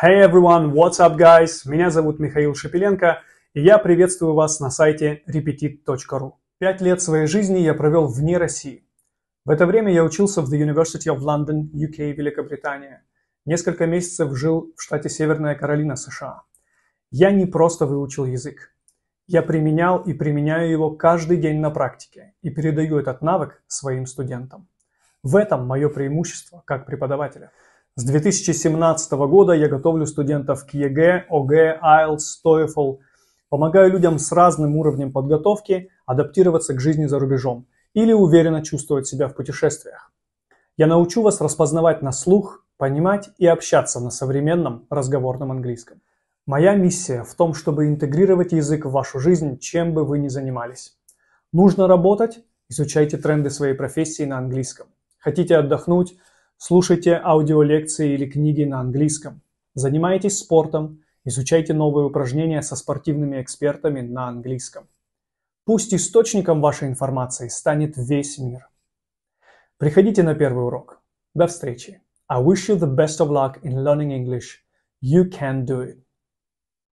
Hey everyone, what's up guys? Меня зовут Михаил Шепеленко, и я приветствую вас на сайте repetit.ru. Пять лет своей жизни я провел вне России. В это время я учился в The University of London, UK, Великобритания. Несколько месяцев жил в штате Северная Каролина, США. Я не просто выучил язык. Я применял и применяю его каждый день на практике и передаю этот навык своим студентам. В этом мое преимущество как преподавателя – с 2017 года я готовлю студентов к ЕГЭ, ОГЭ, IELTS, TOEFL. Помогаю людям с разным уровнем подготовки адаптироваться к жизни за рубежом или уверенно чувствовать себя в путешествиях. Я научу вас распознавать на слух, понимать и общаться на современном разговорном английском. Моя миссия в том, чтобы интегрировать язык в вашу жизнь, чем бы вы ни занимались. Нужно работать? Изучайте тренды своей профессии на английском. Хотите отдохнуть? Слушайте аудиолекции или книги на английском. Занимайтесь спортом, изучайте новые упражнения со спортивными экспертами на английском. Пусть источником вашей информации станет весь мир. Приходите на первый урок. До встречи. I wish you the best of luck in learning English. You can do it.